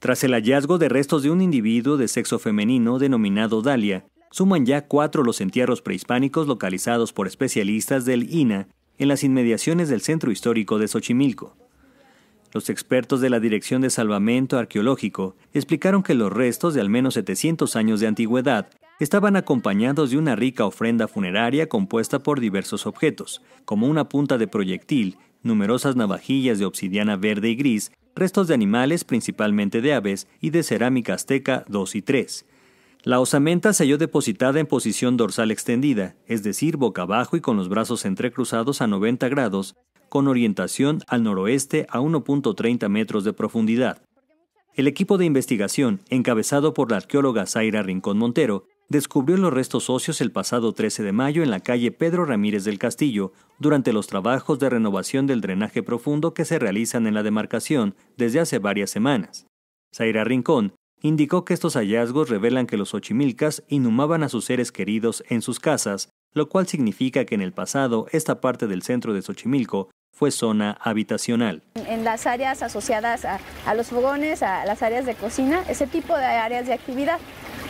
Tras el hallazgo de restos de un individuo de sexo femenino denominado Dalia, suman ya cuatro los entierros prehispánicos localizados por especialistas del INA en las inmediaciones del centro histórico de Xochimilco. Los expertos de la Dirección de Salvamento Arqueológico explicaron que los restos de al menos 700 años de antigüedad estaban acompañados de una rica ofrenda funeraria compuesta por diversos objetos, como una punta de proyectil, numerosas navajillas de obsidiana verde y gris restos de animales, principalmente de aves, y de cerámica azteca 2 y 3. La osamenta se halló depositada en posición dorsal extendida, es decir, boca abajo y con los brazos entrecruzados a 90 grados, con orientación al noroeste a 1.30 metros de profundidad. El equipo de investigación, encabezado por la arqueóloga Zaira Rincón Montero, descubrió los restos óseos el pasado 13 de mayo en la calle Pedro Ramírez del Castillo, durante los trabajos de renovación del drenaje profundo que se realizan en la demarcación desde hace varias semanas. Zaira Rincón indicó que estos hallazgos revelan que los Xochimilcas inhumaban a sus seres queridos en sus casas, lo cual significa que en el pasado esta parte del centro de Xochimilco fue zona habitacional. En las áreas asociadas a los fogones, a las áreas de cocina, ese tipo de áreas de actividad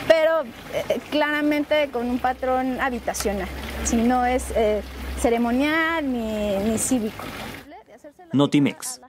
pero eh, claramente con un patrón habitacional, si no es eh, ceremonial ni, ni cívico. Notimex